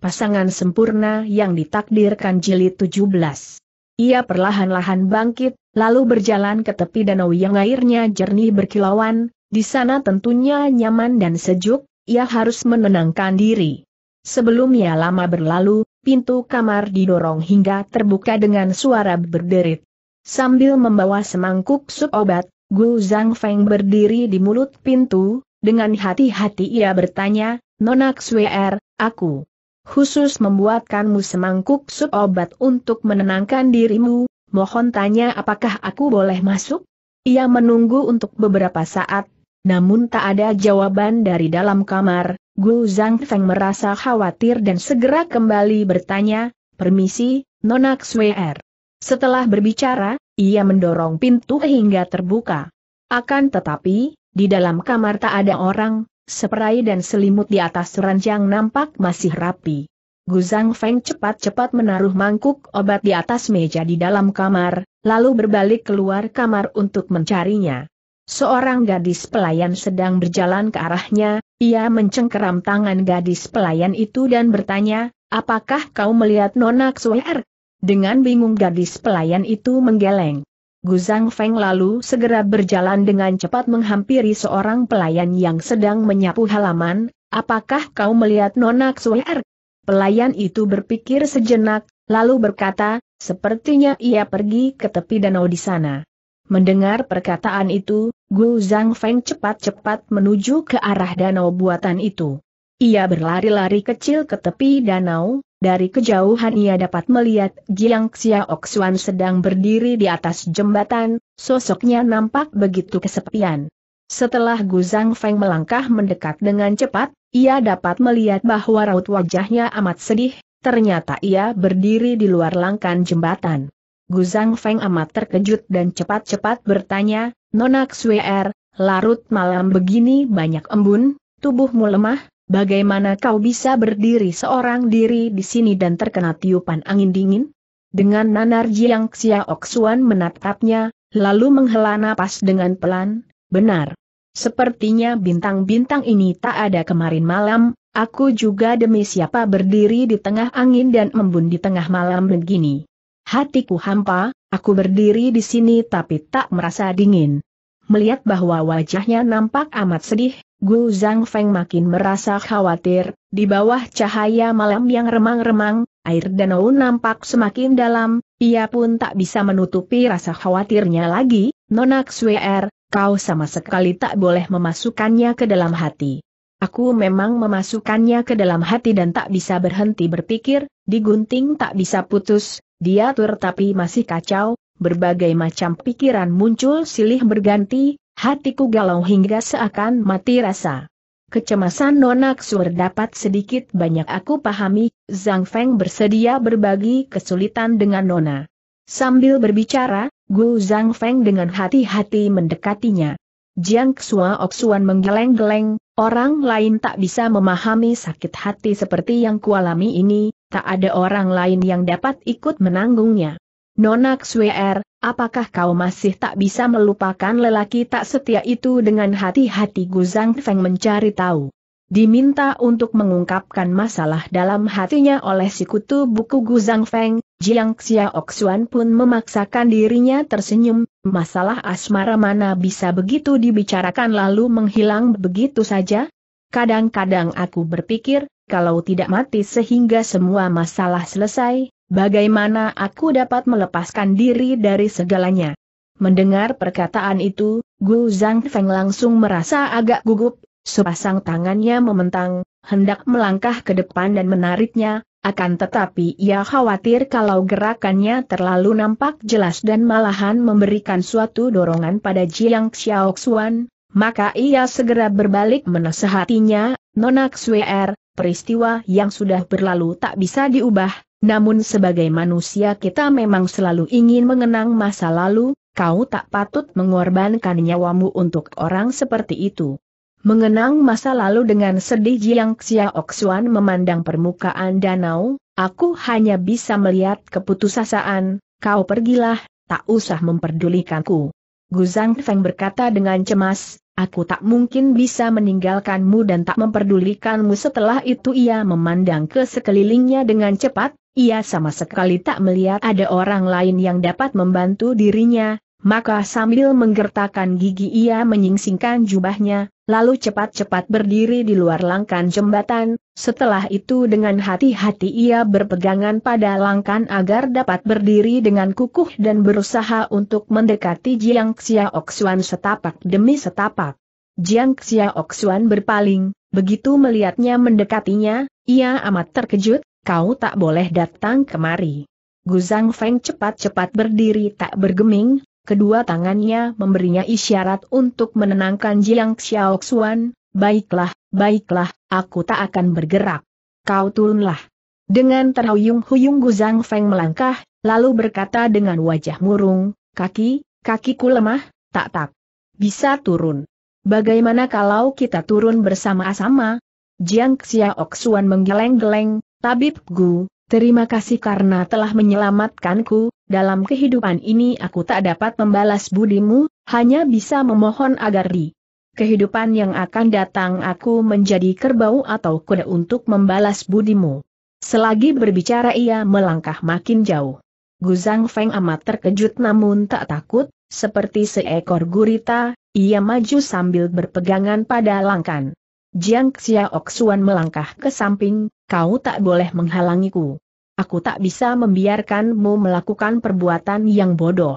pasangan sempurna yang ditakdirkan jilid 17. Ia perlahan-lahan bangkit, lalu berjalan ke tepi danau yang airnya jernih berkilauan, di sana tentunya nyaman dan sejuk, ia harus menenangkan diri. Sebelumnya lama berlalu, pintu kamar didorong hingga terbuka dengan suara berderit. Sambil membawa semangkuk sup obat, Gu Zhang Feng berdiri di mulut pintu, dengan hati-hati ia bertanya, Nonak Swer, aku khusus membuatkanmu semangkuk sup obat untuk menenangkan dirimu, mohon tanya apakah aku boleh masuk? Ia menunggu untuk beberapa saat, namun tak ada jawaban dari dalam kamar, Gu Zhang Feng merasa khawatir dan segera kembali bertanya, permisi, nonak Swear. Setelah berbicara, ia mendorong pintu hingga terbuka. Akan tetapi, di dalam kamar tak ada orang, seperai dan selimut di atas ranjang nampak masih rapi. Guzang Feng cepat-cepat menaruh mangkuk obat di atas meja di dalam kamar, lalu berbalik keluar kamar untuk mencarinya. Seorang gadis pelayan sedang berjalan ke arahnya, ia mencengkeram tangan gadis pelayan itu dan bertanya, apakah kau melihat Nona Xuer? Dengan bingung gadis pelayan itu menggeleng. Gu Zhang Feng lalu segera berjalan dengan cepat menghampiri seorang pelayan yang sedang menyapu halaman, apakah kau melihat Nona Xuer? Pelayan itu berpikir sejenak, lalu berkata, sepertinya ia pergi ke tepi danau di sana. Mendengar perkataan itu, Gu Zhang Feng cepat-cepat menuju ke arah danau buatan itu. Ia berlari-lari kecil ke tepi danau, dari kejauhan ia dapat melihat Jiang Xiaoxuan sedang berdiri di atas jembatan, sosoknya nampak begitu kesepian. Setelah Gu Zhang Feng melangkah mendekat dengan cepat, ia dapat melihat bahwa raut wajahnya amat sedih, ternyata ia berdiri di luar langkan jembatan. Gu Zhang Feng amat terkejut dan cepat-cepat bertanya, Nona Xuer, larut malam begini banyak embun, tubuhmu lemah? Bagaimana kau bisa berdiri seorang diri di sini dan terkena tiupan angin dingin? Dengan nanar Jiang Xiaok Xuan menatapnya, lalu menghela napas dengan pelan, benar. Sepertinya bintang-bintang ini tak ada kemarin malam, aku juga demi siapa berdiri di tengah angin dan embun di tengah malam begini. Hatiku hampa, aku berdiri di sini tapi tak merasa dingin. Melihat bahwa wajahnya nampak amat sedih, Gu Zhang Feng makin merasa khawatir, di bawah cahaya malam yang remang-remang, air danau nampak semakin dalam, ia pun tak bisa menutupi rasa khawatirnya lagi, Nonak swear, kau sama sekali tak boleh memasukkannya ke dalam hati. Aku memang memasukkannya ke dalam hati dan tak bisa berhenti berpikir, digunting tak bisa putus, diatur tapi masih kacau, berbagai macam pikiran muncul silih berganti, hatiku galau hingga seakan mati rasa. Kecemasan Nona sur dapat sedikit banyak aku pahami, Zhang Feng bersedia berbagi kesulitan dengan Nona. Sambil berbicara, Gu Zhang Feng dengan hati-hati mendekatinya. Jiang Xua Oksuan menggeleng-geleng, orang lain tak bisa memahami sakit hati seperti yang kualami ini, tak ada orang lain yang dapat ikut menanggungnya. Nona Xwer, apakah kau masih tak bisa melupakan lelaki tak setia itu dengan hati-hati Guzang Feng mencari tahu. Diminta untuk mengungkapkan masalah dalam hatinya oleh si kutu buku Guzang Feng, Jiang Xiaoxuan pun memaksakan dirinya tersenyum, masalah asmara mana bisa begitu dibicarakan lalu menghilang begitu saja? Kadang-kadang aku berpikir, kalau tidak mati sehingga semua masalah selesai, Bagaimana aku dapat melepaskan diri dari segalanya? Mendengar perkataan itu, Gu Feng langsung merasa agak gugup, sepasang tangannya mementang, hendak melangkah ke depan dan menariknya, akan tetapi ia khawatir kalau gerakannya terlalu nampak jelas dan malahan memberikan suatu dorongan pada Jiang Xiaoxuan, maka ia segera berbalik menasehatinya, Nonak Suer, er, peristiwa yang sudah berlalu tak bisa diubah, namun sebagai manusia kita memang selalu ingin mengenang masa lalu, kau tak patut mengorbankan nyawamu untuk orang seperti itu. Mengenang masa lalu dengan sedih Jiang Xiaoxuan memandang permukaan danau, aku hanya bisa melihat keputusasaan, kau pergilah, tak usah memperdulikanku. Zhang Feng berkata dengan cemas, aku tak mungkin bisa meninggalkanmu dan tak memperdulikanmu setelah itu ia memandang ke sekelilingnya dengan cepat, ia sama sekali tak melihat ada orang lain yang dapat membantu dirinya, maka sambil menggertakkan gigi ia menyingsingkan jubahnya, lalu cepat-cepat berdiri di luar langkan jembatan, setelah itu dengan hati-hati ia berpegangan pada langkan agar dapat berdiri dengan kukuh dan berusaha untuk mendekati Jiang Xiaoxuan setapak demi setapak. Jiang Xiaoxuan berpaling, begitu melihatnya mendekatinya, ia amat terkejut, kau tak boleh datang kemari. Gu Zhang Feng cepat-cepat berdiri tak bergeming, kedua tangannya memberinya isyarat untuk menenangkan Jiang Xiaoxuan. baiklah, baiklah, aku tak akan bergerak. Kau turunlah. Dengan terhuyung-huyung Gu Zhang Feng melangkah, lalu berkata dengan wajah murung, kaki, kakiku lemah, tak tak. Bisa turun. Bagaimana kalau kita turun bersama-sama? Jiang Xiaoxuan menggeleng-geleng, Tabib Gu, terima kasih karena telah menyelamatkanku, dalam kehidupan ini aku tak dapat membalas budimu, hanya bisa memohon agar di kehidupan yang akan datang aku menjadi kerbau atau kuda untuk membalas budimu. Selagi berbicara ia melangkah makin jauh. Gu Zhang Feng amat terkejut namun tak takut, seperti seekor gurita, ia maju sambil berpegangan pada langkan. Jiang Xiaoxuan melangkah ke samping, kau tak boleh menghalangiku. Aku tak bisa membiarkanmu melakukan perbuatan yang bodoh.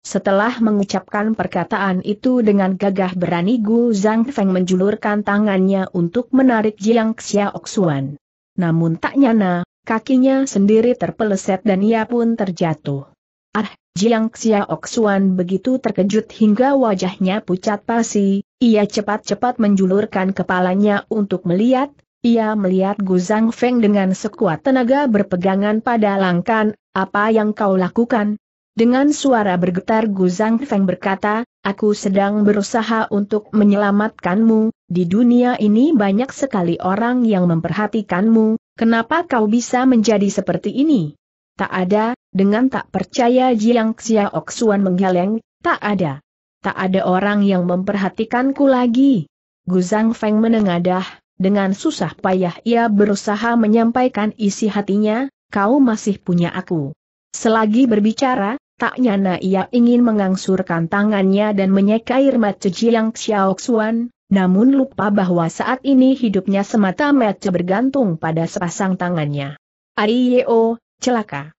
Setelah mengucapkan perkataan itu dengan gagah berani Gu Zhang Feng menjulurkan tangannya untuk menarik Jiang Xiaoxuan. Namun tak nyana, kakinya sendiri terpeleset dan ia pun terjatuh. Ah, Jiang Xiaoxuan begitu terkejut hingga wajahnya pucat pasi, ia cepat-cepat menjulurkan kepalanya untuk melihat, ia melihat Zhang Feng dengan sekuat tenaga berpegangan pada langkan, apa yang kau lakukan? Dengan suara bergetar Zhang Feng berkata, aku sedang berusaha untuk menyelamatkanmu, di dunia ini banyak sekali orang yang memperhatikanmu, kenapa kau bisa menjadi seperti ini? Tak ada, dengan tak percaya Jiang Xiaoxuan menggeleng, tak ada. Tak ada orang yang memperhatikanku lagi. Guzang Feng menengadah, dengan susah payah ia berusaha menyampaikan isi hatinya, kau masih punya aku. Selagi berbicara, tak nyana ia ingin mengangsurkan tangannya dan menyeka air mata Jiang Xiaoxuan, namun lupa bahwa saat ini hidupnya semata-mata bergantung pada sepasang tangannya. Ariyo, celaka.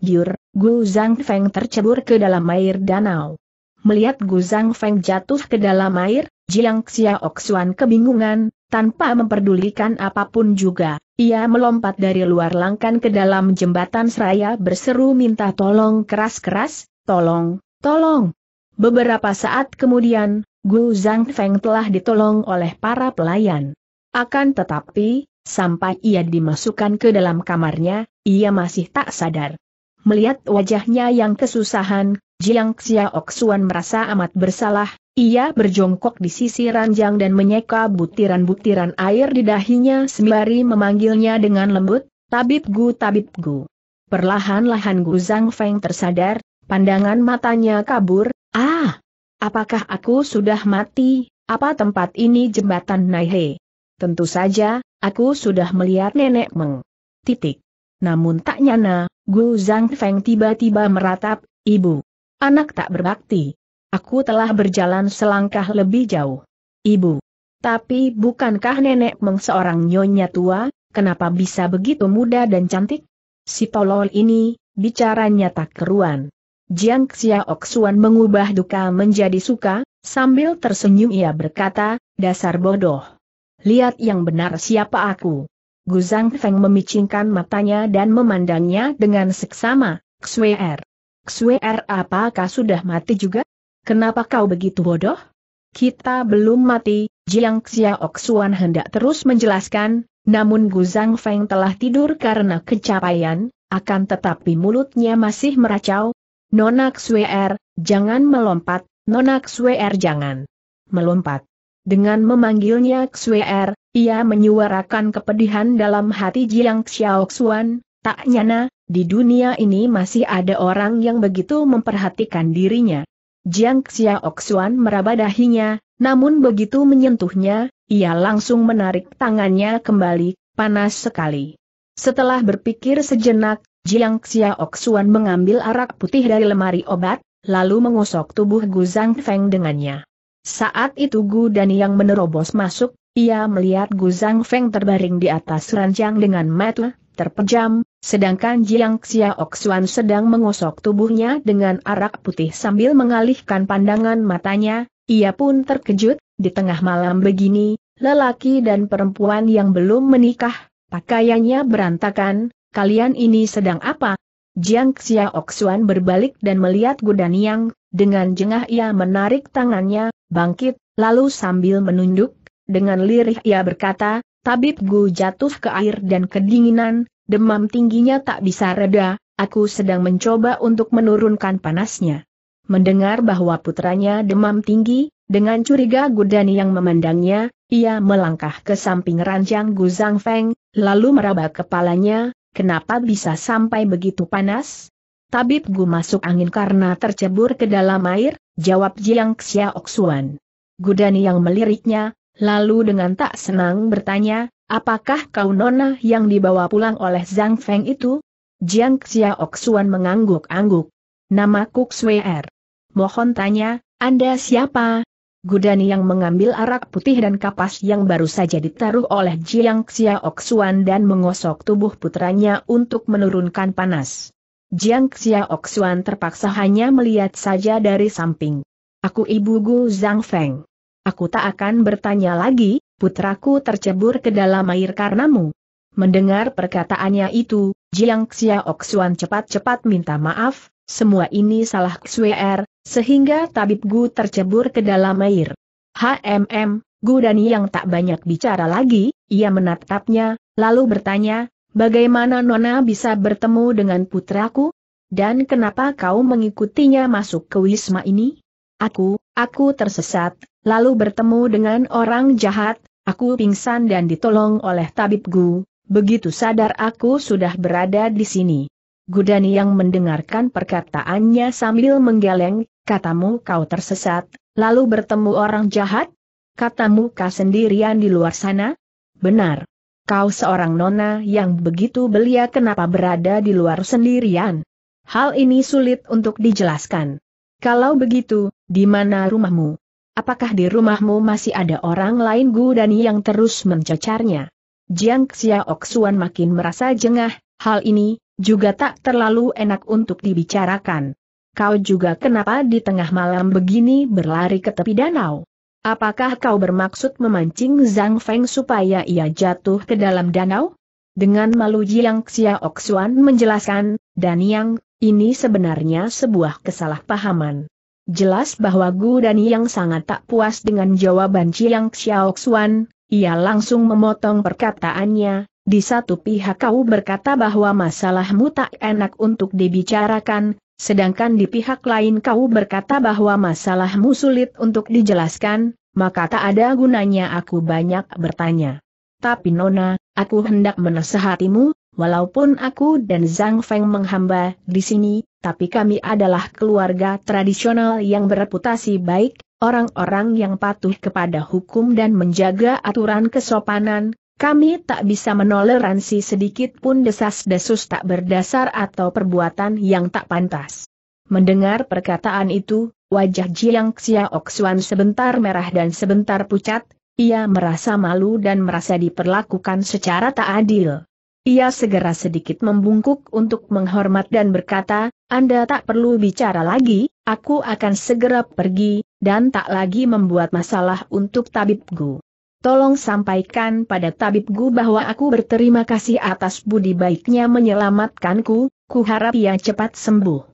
Giur, Gu Feng tercebur ke dalam air danau. Melihat Gu Feng jatuh ke dalam air, Jiang Xiaoxuan kebingungan, tanpa memperdulikan apapun juga, ia melompat dari luar langkan ke dalam jembatan seraya berseru minta tolong keras-keras, tolong, tolong. Beberapa saat kemudian, Gu Feng telah ditolong oleh para pelayan. Akan tetapi, sampai ia dimasukkan ke dalam kamarnya, ia masih tak sadar. Melihat wajahnya yang kesusahan, Jiang Xiaoxuan merasa amat bersalah, ia berjongkok di sisi ranjang dan menyeka butiran-butiran air di dahinya sembari memanggilnya dengan lembut, Tabib Gu Tabib Gu. Perlahan-lahan Gu Zhang Feng tersadar, pandangan matanya kabur, ah! Apakah aku sudah mati, apa tempat ini jembatan Naihe? Tentu saja, aku sudah melihat nenek meng. Titik. Namun tak nyana, Gu Zhang Feng tiba-tiba meratap, Ibu. Anak tak berbakti. Aku telah berjalan selangkah lebih jauh. Ibu. Tapi bukankah nenek Meng seorang nyonya tua, kenapa bisa begitu muda dan cantik? Si Polol ini, bicaranya tak keruan. Jiang Xiaoxuan mengubah duka menjadi suka, sambil tersenyum ia berkata, dasar bodoh. Lihat yang benar siapa aku. Guzang Feng memicingkan matanya dan memandangnya dengan seksama, Xuer, Xuer, er, apakah sudah mati juga? Kenapa kau begitu bodoh? Kita belum mati, Jiang Xiaoxuan hendak terus menjelaskan, namun Guzang Feng telah tidur karena kecapaian, akan tetapi mulutnya masih meracau. Nona Xuer, er, jangan melompat, Nona Xuer er, jangan melompat. Dengan memanggilnya Xuer. Ia menyuarakan kepedihan dalam hati Jiang Xiaoxuan, tak nyana, di dunia ini masih ada orang yang begitu memperhatikan dirinya. Jiang Xiaoxuan meraba dahinya, namun begitu menyentuhnya, ia langsung menarik tangannya kembali, panas sekali. Setelah berpikir sejenak, Jiang Xiaoxuan mengambil arak putih dari lemari obat, lalu mengusok tubuh Gu Zhang Feng dengannya. Saat itu Gu Dan yang menerobos masuk, ia melihat Gu Zhang Feng terbaring di atas ranjang dengan mata terpejam, sedangkan Jiang Xiaoxuan sedang mengosok tubuhnya dengan arak putih sambil mengalihkan pandangan matanya, ia pun terkejut, di tengah malam begini, lelaki dan perempuan yang belum menikah, pakaiannya berantakan, kalian ini sedang apa? Jiang Xiaoxuan berbalik dan melihat Gu Danyang. dengan jengah ia menarik tangannya, bangkit, lalu sambil menunduk dengan lirih ia berkata, Tabib Gu jatuh ke air dan kedinginan, demam tingginya tak bisa reda, aku sedang mencoba untuk menurunkan panasnya. Mendengar bahwa putranya demam tinggi, dengan curiga Gudani yang memandangnya, ia melangkah ke samping ranjang Gu Zhang Feng, lalu meraba kepalanya, kenapa bisa sampai begitu panas? Tabib Gu masuk angin karena tercebur ke dalam air, jawab Jiang Xiaoxuan. Gudani yang meliriknya, lalu dengan tak senang bertanya, apakah kau nona yang dibawa pulang oleh Zhang Feng itu? Jiang Xiaoxuan mengangguk-angguk. Nama Kuk er. Mohon tanya, Anda siapa? Gudani yang mengambil arak putih dan kapas yang baru saja ditaruh oleh Jiang Xiaoxuan dan mengosok tubuh putranya untuk menurunkan panas. Jiang Xiaoxuan terpaksa hanya melihat saja dari samping. Aku ibu Gu Zhang Feng. Aku tak akan bertanya lagi, putraku tercebur ke dalam air karenamu. Mendengar perkataannya itu, Jiang Xiaok Xuan cepat-cepat minta maaf, semua ini salah Xuer, sehingga tabib Gu tercebur ke dalam air. HMM, Gu dan yang tak banyak bicara lagi, ia menatapnya, lalu bertanya, bagaimana Nona bisa bertemu dengan putraku? Dan kenapa kau mengikutinya masuk ke wisma ini? Aku, aku tersesat, lalu bertemu dengan orang jahat, aku pingsan dan ditolong oleh tabib Gu, begitu sadar aku sudah berada di sini. Gudani yang mendengarkan perkataannya sambil menggeleng, katamu kau tersesat, lalu bertemu orang jahat? Katamu kau sendirian di luar sana? Benar. Kau seorang nona yang begitu belia kenapa berada di luar sendirian? Hal ini sulit untuk dijelaskan. Kalau begitu, di mana rumahmu? Apakah di rumahmu masih ada orang lain Gu Dani yang terus mencecarnya? Jiang Xiaoxuan makin merasa jengah, hal ini juga tak terlalu enak untuk dibicarakan. Kau juga kenapa di tengah malam begini berlari ke tepi danau? Apakah kau bermaksud memancing Zhang Feng supaya ia jatuh ke dalam danau? Dengan malu Jiang Xiaoxuan menjelaskan, dan yang ini sebenarnya sebuah kesalahpahaman. Jelas bahwa Gu Dan yang sangat tak puas dengan jawaban Chiang Xiao Xuan, ia langsung memotong perkataannya, di satu pihak kau berkata bahwa masalahmu tak enak untuk dibicarakan, sedangkan di pihak lain kau berkata bahwa masalahmu sulit untuk dijelaskan, maka tak ada gunanya aku banyak bertanya. Tapi Nona, aku hendak menasehatimu, Walaupun aku dan Zhang Feng menghamba di sini, tapi kami adalah keluarga tradisional yang bereputasi baik, orang-orang yang patuh kepada hukum dan menjaga aturan kesopanan, kami tak bisa menoleransi sedikit pun desas-desus tak berdasar atau perbuatan yang tak pantas. Mendengar perkataan itu, wajah Jiang Xiaoxuan sebentar merah dan sebentar pucat, ia merasa malu dan merasa diperlakukan secara tak adil. Ia segera sedikit membungkuk untuk menghormat dan berkata, Anda tak perlu bicara lagi, aku akan segera pergi, dan tak lagi membuat masalah untuk tabib Gu. Tolong sampaikan pada tabib Gu bahwa aku berterima kasih atas budi baiknya menyelamatkanku, ku harap ia cepat sembuh.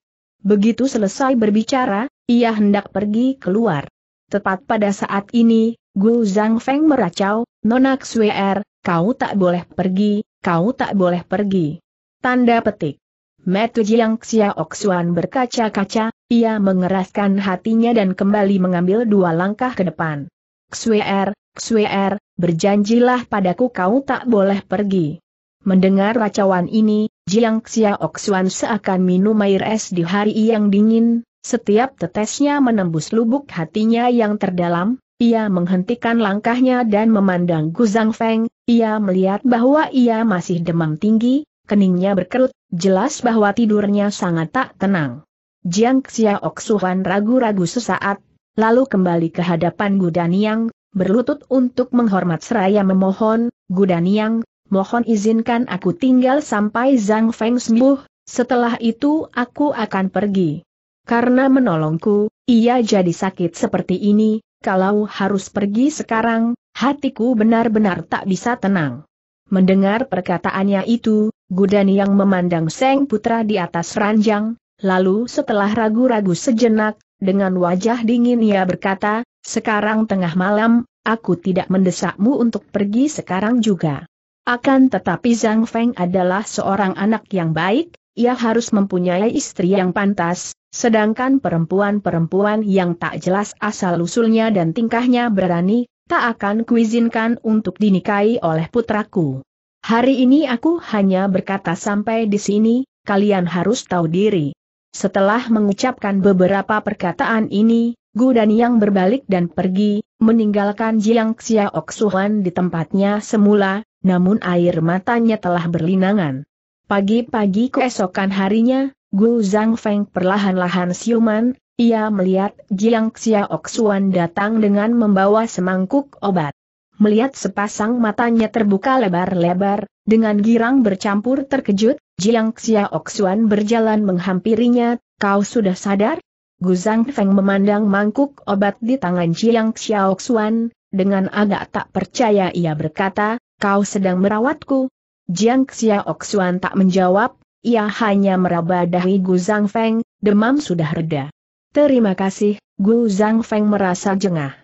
Begitu selesai berbicara, ia hendak pergi keluar. Tepat pada saat ini, Gu Zhang Feng meracau, Nonak Er, kau tak boleh pergi, kau tak boleh pergi. Tanda petik. Metu Jiang Xiaoxuan berkaca-kaca, ia mengeraskan hatinya dan kembali mengambil dua langkah ke depan. Xuer, Xuer, berjanjilah padaku kau tak boleh pergi. Mendengar racauan ini, Jiang Xiaoxuan seakan minum air es di hari yang dingin, setiap tetesnya menembus lubuk hatinya yang terdalam, ia menghentikan langkahnya dan memandang Gu Zhang Feng, ia melihat bahwa ia masih demam tinggi, keningnya berkerut, jelas bahwa tidurnya sangat tak tenang. Jiang Xiaok Suhan ragu-ragu sesaat, lalu kembali ke hadapan Gudaniang, berlutut untuk menghormat seraya memohon, Gudaniang, mohon izinkan aku tinggal sampai Zhang Feng sembuh, setelah itu aku akan pergi. Karena menolongku, ia jadi sakit seperti ini, kalau harus pergi sekarang, hatiku benar-benar tak bisa tenang. Mendengar perkataannya itu, Gudani yang memandang Seng Putra di atas ranjang, lalu setelah ragu-ragu sejenak, dengan wajah dingin ia berkata, sekarang tengah malam, aku tidak mendesakmu untuk pergi sekarang juga. Akan tetapi Zhang Feng adalah seorang anak yang baik, ia harus mempunyai istri yang pantas, sedangkan perempuan-perempuan yang tak jelas asal-usulnya dan tingkahnya berani, tak akan kuizinkan untuk dinikahi oleh putraku. Hari ini aku hanya berkata sampai di sini, kalian harus tahu diri. Setelah mengucapkan beberapa perkataan ini, Gu Dan Yang berbalik dan pergi, meninggalkan Jiang Xiaok Suhan di tempatnya semula, namun air matanya telah berlinangan. Pagi-pagi keesokan harinya, Gu Zhang Feng perlahan-lahan siuman, ia melihat Jiang Xiaoxuan datang dengan membawa semangkuk obat. Melihat sepasang matanya terbuka lebar-lebar, dengan girang bercampur terkejut, Jiang Xiaoxuan berjalan menghampirinya, kau sudah sadar? Gu Zhang Feng memandang mangkuk obat di tangan Jiang Xiaoxuan, dengan agak tak percaya ia berkata, kau sedang merawatku. Jiang Xiaoxuan tak menjawab, ia hanya meraba dahi Gu Zhang Feng, demam sudah reda. Terima kasih, Gu Zhang Feng merasa jengah.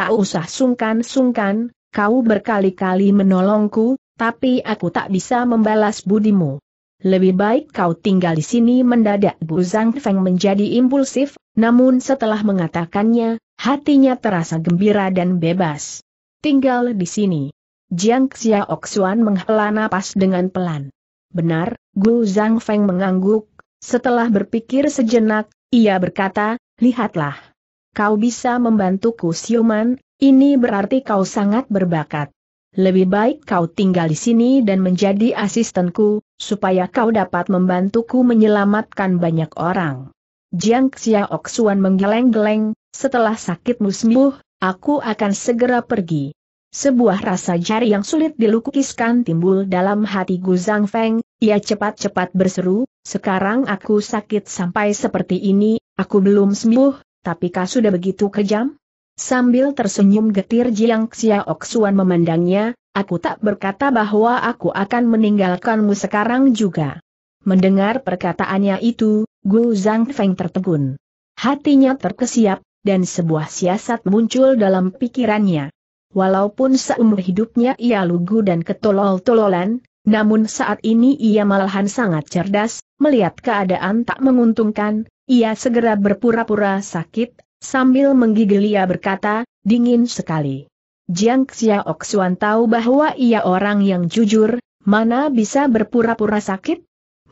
Tak usah sungkan-sungkan, kau berkali-kali menolongku, tapi aku tak bisa membalas budimu. Lebih baik kau tinggal di sini mendadak Gu Zhang Feng menjadi impulsif, namun setelah mengatakannya, hatinya terasa gembira dan bebas. Tinggal di sini. Jiang Xiaoxuan menghela napas dengan pelan. Benar, Gu Zhang Feng mengangguk, setelah berpikir sejenak, ia berkata, lihatlah. Kau bisa membantuku siuman, ini berarti kau sangat berbakat. Lebih baik kau tinggal di sini dan menjadi asistenku, supaya kau dapat membantuku menyelamatkan banyak orang. Jiang Xiaoxuan menggeleng-geleng, setelah sakitmu sembuh, aku akan segera pergi. Sebuah rasa jari yang sulit dilukiskan timbul dalam hati Gu Zhang Feng, ia cepat-cepat berseru, sekarang aku sakit sampai seperti ini, aku belum sembuh, tapi kau sudah begitu kejam? Sambil tersenyum getir Jiang Xiaoxuan memandangnya, aku tak berkata bahwa aku akan meninggalkanmu sekarang juga. Mendengar perkataannya itu, Gu Zhang Feng tertegun. Hatinya terkesiap, dan sebuah siasat muncul dalam pikirannya. Walaupun seumur hidupnya ia lugu dan ketolol-tololan, namun saat ini ia malahan sangat cerdas, melihat keadaan tak menguntungkan, ia segera berpura-pura sakit, sambil menggigil ia berkata, dingin sekali. Jiang Xiaoxuan tahu bahwa ia orang yang jujur, mana bisa berpura-pura sakit?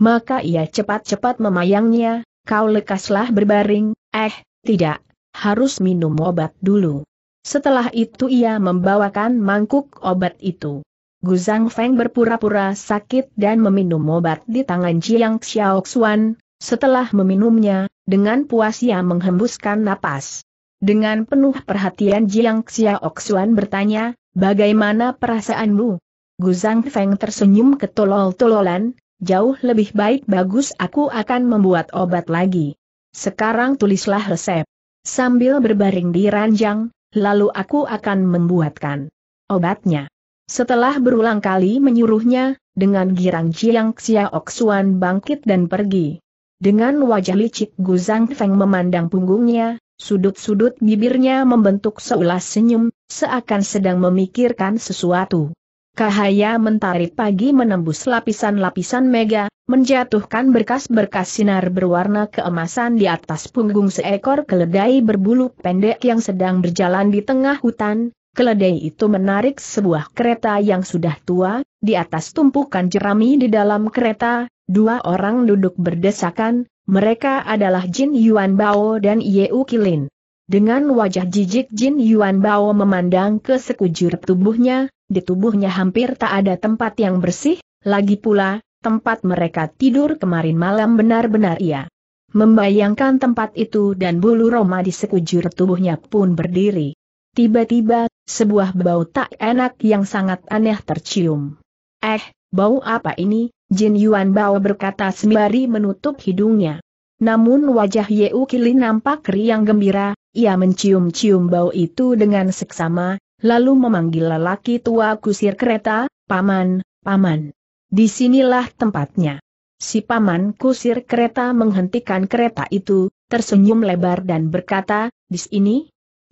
Maka ia cepat-cepat memayangnya, kau lekaslah berbaring, eh, tidak, harus minum obat dulu. Setelah itu ia membawakan mangkuk obat itu. Gu Zhang Feng berpura-pura sakit dan meminum obat di tangan Jiang Xiaoxuan, setelah meminumnya, dengan puas ia menghembuskan napas. Dengan penuh perhatian Jiang Xiaoxuan bertanya, bagaimana perasaanmu? Gu Zhang Feng tersenyum ketolol-tololan, jauh lebih baik bagus aku akan membuat obat lagi. Sekarang tulislah resep. Sambil berbaring di ranjang, lalu aku akan membuatkan obatnya. Setelah berulang kali menyuruhnya, dengan girang Jiang Xiaok Xuan bangkit dan pergi. Dengan wajah licik Gu Zhang Feng memandang punggungnya, sudut-sudut bibirnya membentuk seulas senyum, seakan sedang memikirkan sesuatu. Cahaya mentari pagi menembus lapisan-lapisan mega, menjatuhkan berkas-berkas sinar berwarna keemasan di atas punggung seekor keledai berbulu pendek yang sedang berjalan di tengah hutan. Keledai itu menarik sebuah kereta yang sudah tua, di atas tumpukan jerami di dalam kereta, dua orang duduk berdesakan, mereka adalah Jin Yuan Bao dan Yeu Kilin. Dengan wajah jijik Jin Yuan Bao memandang ke sekujur tubuhnya, di tubuhnya hampir tak ada tempat yang bersih, lagi pula, tempat mereka tidur kemarin malam benar-benar ia. Membayangkan tempat itu dan bulu roma di sekujur tubuhnya pun berdiri. Tiba-tiba, sebuah bau tak enak yang sangat aneh tercium. Eh, bau apa ini? Jin Yuan Bao berkata sembari menutup hidungnya. Namun wajah Yeu Kili nampak riang gembira, ia mencium-cium bau itu dengan seksama, lalu memanggil lelaki tua kusir kereta, Paman, Paman. Disinilah tempatnya. Si Paman kusir kereta menghentikan kereta itu, tersenyum lebar dan berkata, di sini?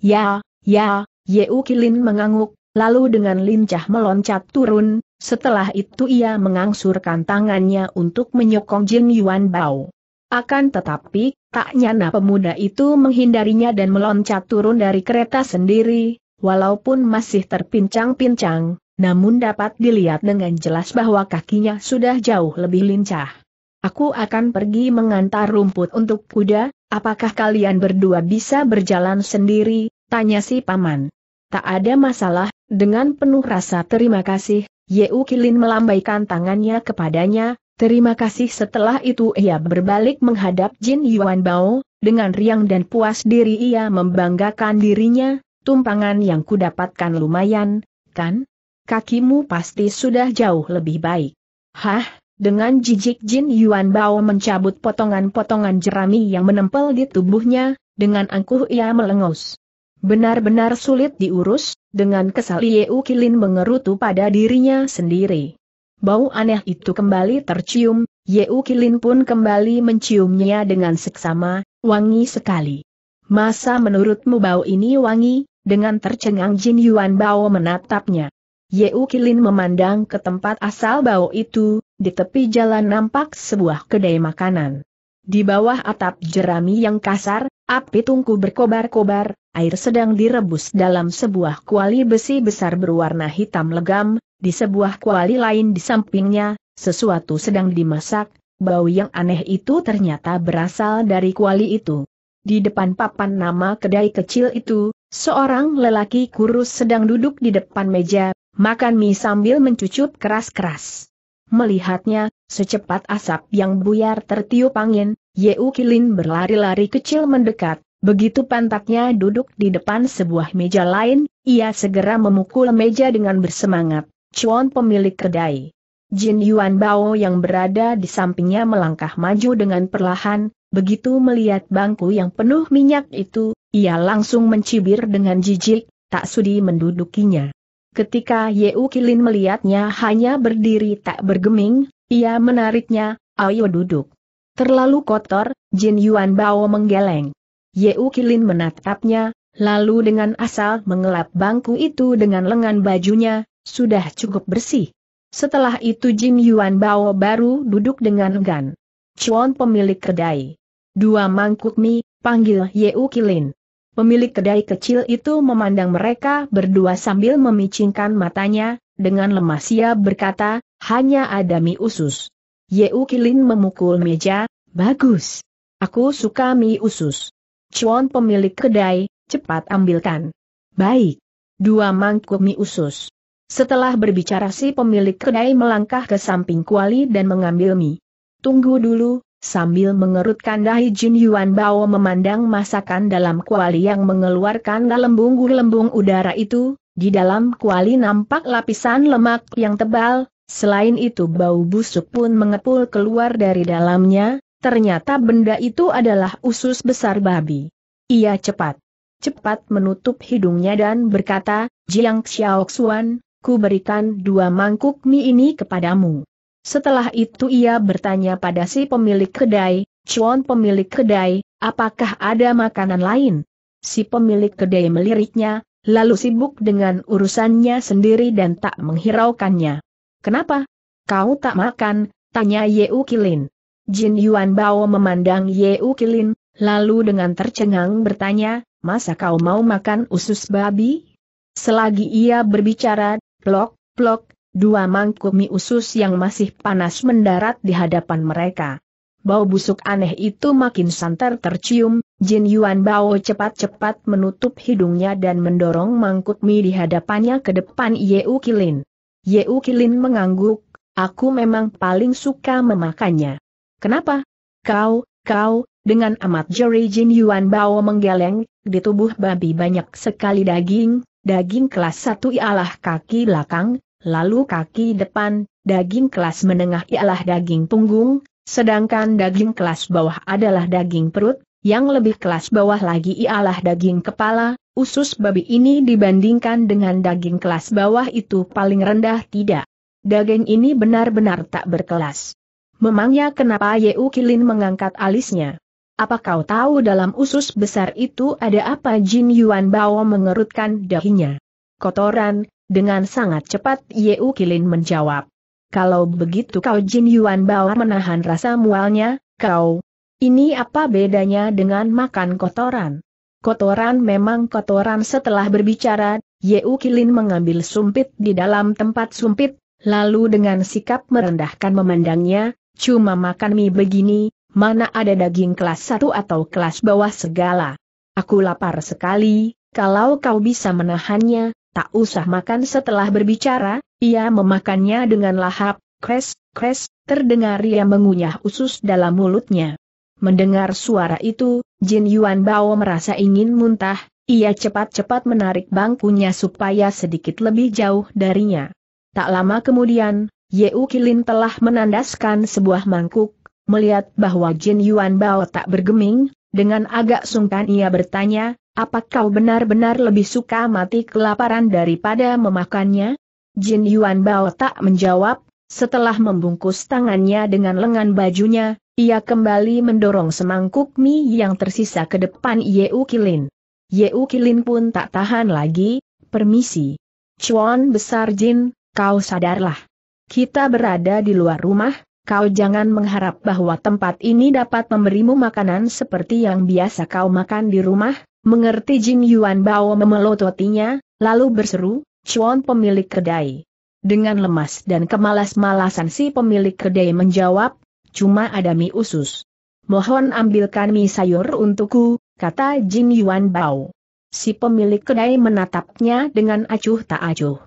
Ya, ya, Yeu Kilin mengangguk, lalu dengan lincah meloncat turun, setelah itu ia mengangsurkan tangannya untuk menyokong Jin Yuan Bao. Akan tetapi, Tak nyana pemuda itu menghindarinya dan meloncat turun dari kereta sendiri, walaupun masih terpincang-pincang, namun dapat dilihat dengan jelas bahwa kakinya sudah jauh lebih lincah. Aku akan pergi mengantar rumput untuk kuda, apakah kalian berdua bisa berjalan sendiri, tanya si paman. Tak ada masalah, dengan penuh rasa terima kasih, Yeu Kilin melambaikan tangannya kepadanya, Terima kasih setelah itu ia berbalik menghadap Jin Yuan Bao, dengan riang dan puas diri ia membanggakan dirinya, tumpangan yang kudapatkan lumayan, kan? Kakimu pasti sudah jauh lebih baik. Hah, dengan jijik Jin Yuan Bao mencabut potongan-potongan jerami yang menempel di tubuhnya, dengan angkuh ia melengus. Benar-benar sulit diurus, dengan kesal Yeu Kilin mengerutu pada dirinya sendiri. Bau aneh itu kembali tercium, Yeu Kilin pun kembali menciumnya dengan seksama, wangi sekali. Masa menurutmu bau ini wangi? Dengan tercengang Jin Yuan Bao menatapnya. Yeu Kilin memandang ke tempat asal bau itu, di tepi jalan nampak sebuah kedai makanan. Di bawah atap jerami yang kasar, api tungku berkobar-kobar, air sedang direbus dalam sebuah kuali besi besar berwarna hitam legam, di sebuah kuali lain di sampingnya, sesuatu sedang dimasak, bau yang aneh itu ternyata berasal dari kuali itu. Di depan papan nama kedai kecil itu, seorang lelaki kurus sedang duduk di depan meja, makan mie sambil mencucup keras-keras. Melihatnya, secepat asap yang buyar tertiup angin, Yeu Kilin berlari-lari kecil mendekat, begitu pantatnya duduk di depan sebuah meja lain, ia segera memukul meja dengan bersemangat. Chuan pemilik kedai. Jin Yuan Bao yang berada di sampingnya melangkah maju dengan perlahan, begitu melihat bangku yang penuh minyak itu, ia langsung mencibir dengan jijik, tak sudi mendudukinya. Ketika Yeu Kilin melihatnya hanya berdiri tak bergeming, ia menariknya, ayo duduk. Terlalu kotor, Jin Yuan Bao menggeleng. Yeu Kilin menatapnya, lalu dengan asal mengelap bangku itu dengan lengan bajunya, sudah cukup bersih. Setelah itu Jin Yuan Bao baru duduk dengan enggan. Chuan pemilik kedai. Dua mangkuk mie, panggil Yeu Kilin. Pemilik kedai kecil itu memandang mereka berdua sambil memicingkan matanya, dengan lemas ia berkata, hanya ada mie usus. Yeu Kilin memukul meja, bagus. Aku suka mie usus. Chuan pemilik kedai, cepat ambilkan. Baik. Dua mangkuk mie usus. Setelah berbicara si pemilik kedai melangkah ke samping kuali dan mengambil mie. Tunggu dulu, sambil mengerutkan dahi Jin Yuan Bao memandang masakan dalam kuali yang mengeluarkan lembung-lembung udara itu, di dalam kuali nampak lapisan lemak yang tebal, selain itu bau busuk pun mengepul keluar dari dalamnya, ternyata benda itu adalah usus besar babi. Ia cepat cepat menutup hidungnya dan berkata, Jiang Xiaoxuan, ku berikan dua mangkuk mie ini kepadamu. Setelah itu ia bertanya pada si pemilik kedai, Cuan pemilik kedai, apakah ada makanan lain? Si pemilik kedai meliriknya, lalu sibuk dengan urusannya sendiri dan tak menghiraukannya. Kenapa? Kau tak makan, tanya Yeu Kilin. Jin Yuan Bao memandang Yeu Kilin, lalu dengan tercengang bertanya, masa kau mau makan usus babi? Selagi ia berbicara, Plok, plok, dua mangkuk mie usus yang masih panas mendarat di hadapan mereka. Bau busuk aneh itu makin santer tercium, Jin Yuan Bao cepat-cepat menutup hidungnya dan mendorong mangkuk mie di hadapannya ke depan Yeu Kilin. Yeu Kilin mengangguk, aku memang paling suka memakannya. Kenapa? Kau, kau, dengan amat jeri Jin Yuan Bao menggeleng, di tubuh babi banyak sekali daging, daging kelas satu ialah kaki belakang, lalu kaki depan, daging kelas menengah ialah daging punggung, sedangkan daging kelas bawah adalah daging perut, yang lebih kelas bawah lagi ialah daging kepala, usus babi ini dibandingkan dengan daging kelas bawah itu paling rendah tidak. Daging ini benar-benar tak berkelas. Memangnya kenapa Yeu Kilin mengangkat alisnya? Apa kau tahu dalam usus besar itu ada apa Jin Yuan Bao mengerutkan dahinya? Kotoran, dengan sangat cepat Yeu Kilin menjawab. Kalau begitu kau Jin Yuan Bao menahan rasa mualnya, kau. Ini apa bedanya dengan makan kotoran? Kotoran memang kotoran setelah berbicara, Yeu Kilin mengambil sumpit di dalam tempat sumpit, lalu dengan sikap merendahkan memandangnya, cuma makan mie begini, mana ada daging kelas satu atau kelas bawah segala. Aku lapar sekali, kalau kau bisa menahannya, tak usah makan setelah berbicara, ia memakannya dengan lahap, kres, kres, terdengar ia mengunyah usus dalam mulutnya. Mendengar suara itu, Jin Yuan Bao merasa ingin muntah, ia cepat-cepat menarik bangkunya supaya sedikit lebih jauh darinya. Tak lama kemudian, Yeu Kilin telah menandaskan sebuah mangkuk, Melihat bahwa Jin Yuan Bao tak bergeming, dengan agak sungkan ia bertanya, apa kau benar-benar lebih suka mati kelaparan daripada memakannya? Jin Yuan Bao tak menjawab, setelah membungkus tangannya dengan lengan bajunya, ia kembali mendorong semangkuk mie yang tersisa ke depan Yeu Kilin. Yeu Kilin pun tak tahan lagi, permisi. Chuan besar Jin, kau sadarlah. Kita berada di luar rumah, kau jangan mengharap bahwa tempat ini dapat memberimu makanan seperti yang biasa kau makan di rumah, mengerti Jin Yuan Bao memelototinya, lalu berseru, Chuan pemilik kedai. Dengan lemas dan kemalas-malasan si pemilik kedai menjawab, cuma ada mie usus. Mohon ambilkan mie sayur untukku, kata Jin Yuan Bao. Si pemilik kedai menatapnya dengan acuh tak acuh.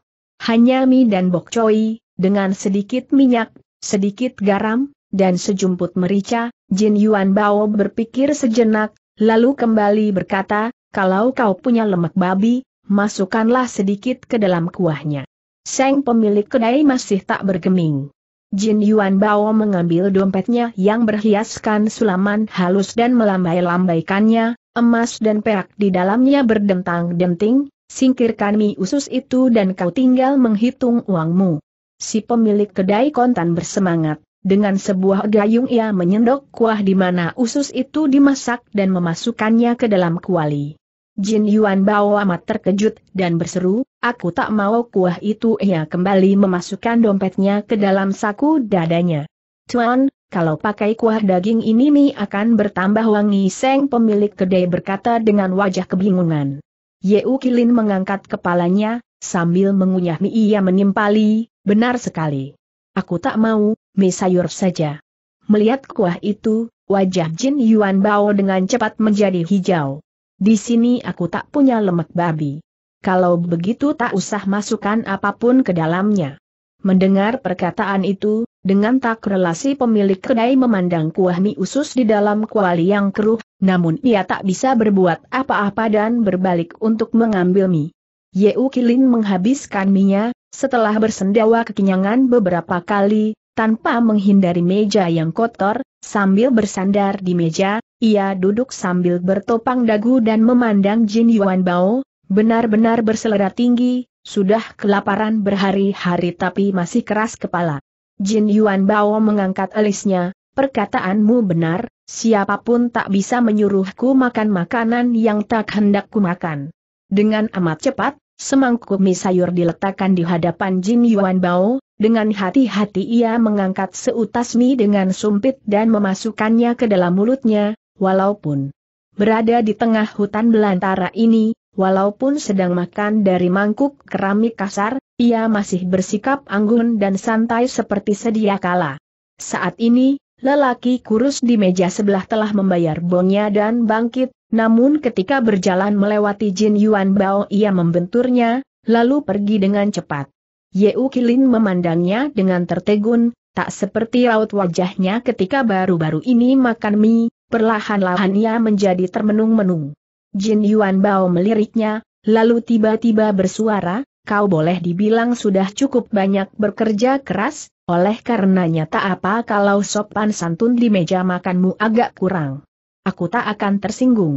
Hanya mie dan bok choy dengan sedikit minyak sedikit garam, dan sejumput merica, Jin Yuan Bao berpikir sejenak, lalu kembali berkata, kalau kau punya lemak babi, masukkanlah sedikit ke dalam kuahnya. Seng pemilik kedai masih tak bergeming. Jin Yuan Bao mengambil dompetnya yang berhiaskan sulaman halus dan melambai-lambaikannya, emas dan perak di dalamnya berdentang-denting, singkirkan mie usus itu dan kau tinggal menghitung uangmu si pemilik kedai kontan bersemangat. Dengan sebuah gayung ia menyendok kuah di mana usus itu dimasak dan memasukkannya ke dalam kuali. Jin Yuan Bao amat terkejut dan berseru, aku tak mau kuah itu ia kembali memasukkan dompetnya ke dalam saku dadanya. Tuan, kalau pakai kuah daging ini mi akan bertambah wangi Seng pemilik kedai berkata dengan wajah kebingungan. Yeu Kilin mengangkat kepalanya, sambil mengunyah mie ia menimpali, Benar sekali. Aku tak mau, mie sayur saja. Melihat kuah itu, wajah Jin Yuan Bao dengan cepat menjadi hijau. Di sini aku tak punya lemak babi. Kalau begitu tak usah masukkan apapun ke dalamnya. Mendengar perkataan itu, dengan tak relasi pemilik kedai memandang kuah mie usus di dalam kuali yang keruh, namun ia tak bisa berbuat apa-apa dan berbalik untuk mengambil mie. Yeu Kilin menghabiskan minyak, setelah bersendawa kekenyangan beberapa kali, tanpa menghindari meja yang kotor, sambil bersandar di meja, ia duduk sambil bertopang dagu dan memandang Jin Yuan Bao, benar-benar berselera tinggi, sudah kelaparan berhari-hari tapi masih keras kepala. Jin Yuan Bao mengangkat alisnya, perkataanmu benar, siapapun tak bisa menyuruhku makan makanan yang tak hendakku makan. Dengan amat cepat, Semangkuk mie sayur diletakkan di hadapan Jin Yuan Bao, dengan hati-hati ia mengangkat seutas mie dengan sumpit dan memasukkannya ke dalam mulutnya, walaupun berada di tengah hutan belantara ini, walaupun sedang makan dari mangkuk keramik kasar, ia masih bersikap anggun dan santai seperti sedia kala. Saat ini, Lelaki kurus di meja sebelah telah membayar bonnya dan bangkit, namun ketika berjalan melewati Jin Yuan Bao ia membenturnya, lalu pergi dengan cepat. Yeu Kilin memandangnya dengan tertegun, tak seperti raut wajahnya ketika baru-baru ini makan mie, perlahan-lahan ia menjadi termenung-menung. Jin Yuan Bao meliriknya, lalu tiba-tiba bersuara, kau boleh dibilang sudah cukup banyak bekerja keras, oleh karenanya tak apa kalau sopan santun di meja makanmu agak kurang. Aku tak akan tersinggung.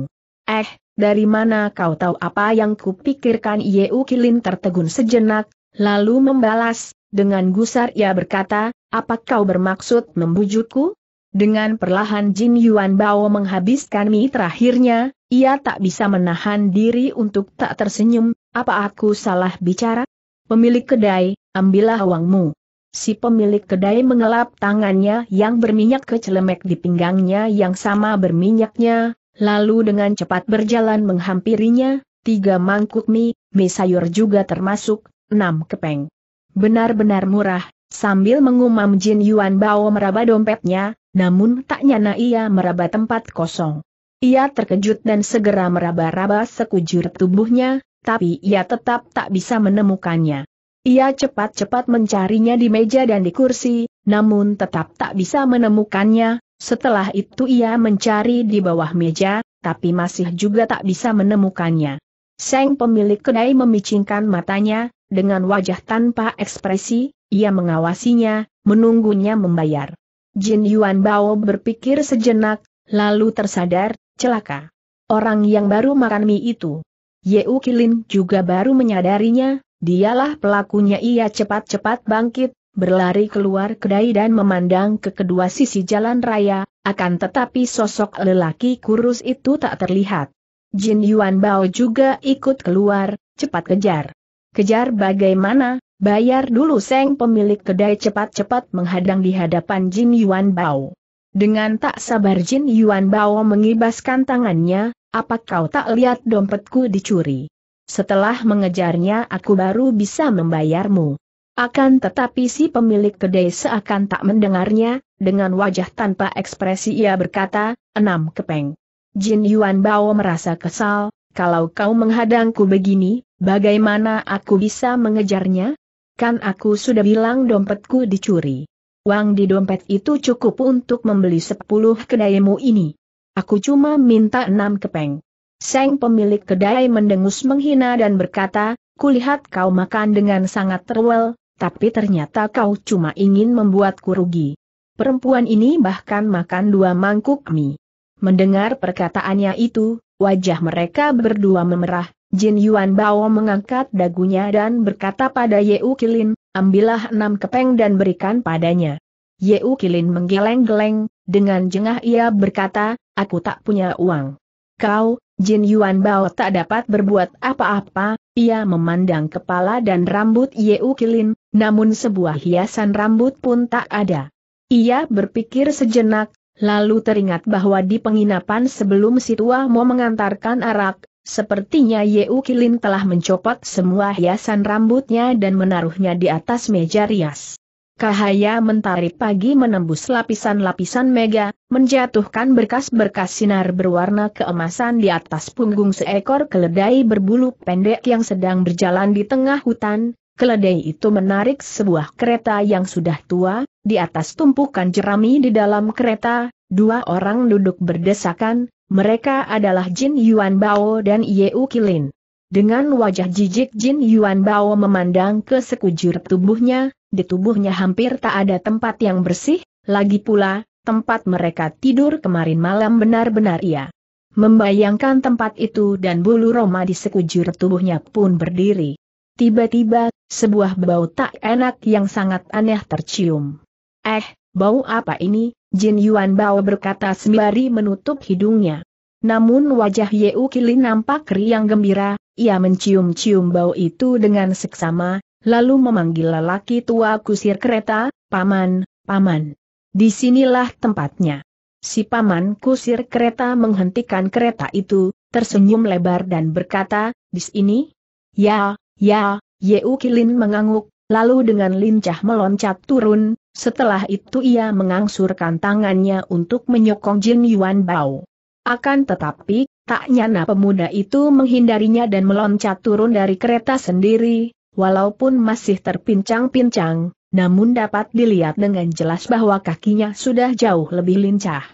Eh, dari mana kau tahu apa yang kupikirkan Yeu Kilin tertegun sejenak, lalu membalas, dengan gusar ia berkata, apa kau bermaksud membujukku? Dengan perlahan Jin Yuan Bao menghabiskan mie terakhirnya, ia tak bisa menahan diri untuk tak tersenyum, apa aku salah bicara? Pemilik kedai, ambillah uangmu. Si pemilik kedai mengelap tangannya yang berminyak ke celemek di pinggangnya yang sama berminyaknya, lalu dengan cepat berjalan menghampirinya, tiga mangkuk mie, mie sayur juga termasuk, enam kepeng. Benar-benar murah, sambil mengumam Jin Yuan Bao meraba dompetnya, namun tak nyana ia meraba tempat kosong. Ia terkejut dan segera meraba-raba sekujur tubuhnya, tapi ia tetap tak bisa menemukannya. Ia cepat-cepat mencarinya di meja dan di kursi, namun tetap tak bisa menemukannya, setelah itu ia mencari di bawah meja, tapi masih juga tak bisa menemukannya. Seng pemilik kedai memicingkan matanya, dengan wajah tanpa ekspresi, ia mengawasinya, menunggunya membayar. Jin Yuan Bao berpikir sejenak, lalu tersadar, celaka. Orang yang baru makan mie itu. Yeu Kilin juga baru menyadarinya, dialah pelakunya ia cepat-cepat bangkit, berlari keluar kedai dan memandang ke kedua sisi jalan raya, akan tetapi sosok lelaki kurus itu tak terlihat. Jin Yuan Bao juga ikut keluar, cepat kejar. Kejar bagaimana, bayar dulu Seng pemilik kedai cepat-cepat menghadang di hadapan Jin Yuan Bao. Dengan tak sabar Jin Yuan Bao mengibaskan tangannya, apa kau tak lihat dompetku dicuri? Setelah mengejarnya aku baru bisa membayarmu. Akan tetapi si pemilik kedai seakan tak mendengarnya, dengan wajah tanpa ekspresi ia berkata, enam kepeng. Jin Yuan Bao merasa kesal, kalau kau menghadangku begini, bagaimana aku bisa mengejarnya? Kan aku sudah bilang dompetku dicuri. Uang di dompet itu cukup untuk membeli sepuluh kedaimu ini. Aku cuma minta enam kepeng. Seng pemilik kedai mendengus menghina dan berkata, kulihat kau makan dengan sangat terwel, tapi ternyata kau cuma ingin membuatku rugi. Perempuan ini bahkan makan dua mangkuk mie. Mendengar perkataannya itu, wajah mereka berdua memerah, Jin Yuan Bao mengangkat dagunya dan berkata pada Yeu Kilin, ambillah enam kepeng dan berikan padanya. Yeu Kilin menggeleng-geleng, dengan jengah ia berkata, aku tak punya uang. Kau, Jin Yuan Bao tak dapat berbuat apa-apa, ia memandang kepala dan rambut Yeu Kilin, namun sebuah hiasan rambut pun tak ada. Ia berpikir sejenak, lalu teringat bahwa di penginapan sebelum si tua mau mengantarkan arak, Sepertinya Yeukilin Kilin telah mencopot semua hiasan rambutnya dan menaruhnya di atas meja rias. Cahaya mentari pagi menembus lapisan-lapisan mega, menjatuhkan berkas-berkas sinar berwarna keemasan di atas punggung seekor keledai berbulu pendek yang sedang berjalan di tengah hutan. Keledai itu menarik sebuah kereta yang sudah tua, di atas tumpukan jerami di dalam kereta, dua orang duduk berdesakan, mereka adalah Jin Yuan Bao dan Yeu Kilin. Dengan wajah jijik Jin Yuan Bao memandang ke sekujur tubuhnya, di tubuhnya hampir tak ada tempat yang bersih, lagi pula, tempat mereka tidur kemarin malam benar-benar ia. Membayangkan tempat itu dan bulu roma di sekujur tubuhnya pun berdiri. Tiba-tiba, sebuah bau tak enak yang sangat aneh tercium. Eh, bau apa ini? Jin Yuan Bao berkata sembari menutup hidungnya. Namun wajah Yeu Kili nampak riang gembira, ia mencium-cium bau itu dengan seksama, lalu memanggil lelaki tua kusir kereta, Paman, Paman. Disinilah tempatnya. Si Paman kusir kereta menghentikan kereta itu, tersenyum lebar dan berkata, di sini? Ya, ya, Yeu Kilin mengangguk, lalu dengan lincah meloncat turun, setelah itu ia mengangsurkan tangannya untuk menyokong Jin Yuan Bao. Akan tetapi, tak nyana pemuda itu menghindarinya dan meloncat turun dari kereta sendiri, walaupun masih terpincang-pincang, namun dapat dilihat dengan jelas bahwa kakinya sudah jauh lebih lincah.